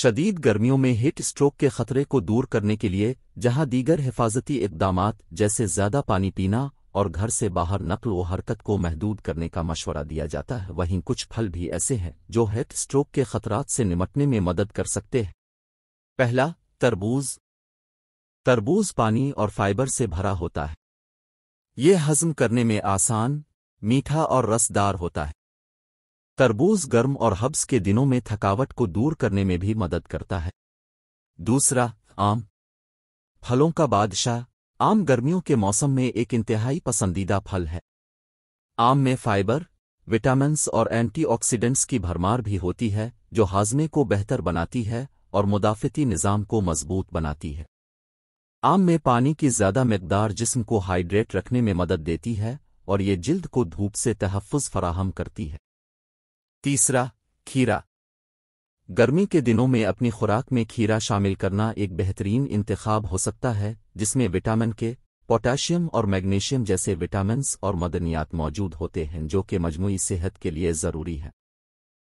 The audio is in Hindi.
शदीद गर्मियों में हिट स्ट्रोक के खतरे को दूर करने के लिए जहां दीगर हिफाजती इकदाम जैसे ज़्यादा पानी पीना और घर से बाहर नकल व हरकत को महदूद करने का मशवरा दिया जाता है वहीं कुछ फल भी ऐसे हैं जो हिट स्ट्रोक के खतरात से निमटने में मदद कर सकते हैं पहला तरबूज तरबूज पानी और फाइबर से भरा होता है ये हजम करने में आसान मीठा और रसदार होता है तरबूज गर्म और हब्स के दिनों में थकावट को दूर करने में भी मदद करता है दूसरा आम फलों का बादशाह आम गर्मियों के मौसम में एक इंतहाई पसंदीदा फल है आम में फाइबर विटामिन्स और एंटीऑक्सीडेंट्स की भरमार भी होती है जो हाजमे को बेहतर बनाती है और मुदाफ़ती निज़ाम को मजबूत बनाती है आम में पानी की ज़्यादा मकदार जिस्म को हाइड्रेट रखने में मदद देती है और ये जिल्द को धूप से तहफ़ फराहम करती है तीसरा खीरा गर्मी के दिनों में अपनी खुराक में खीरा शामिल करना एक बेहतरीन इंतखब हो सकता है जिसमें विटामिन के पोटाशियम और मैग्नीशियम जैसे विटामिन्स और मदनियात मौजूद होते हैं जो कि मजमू सेहत के लिए ज़रूरी है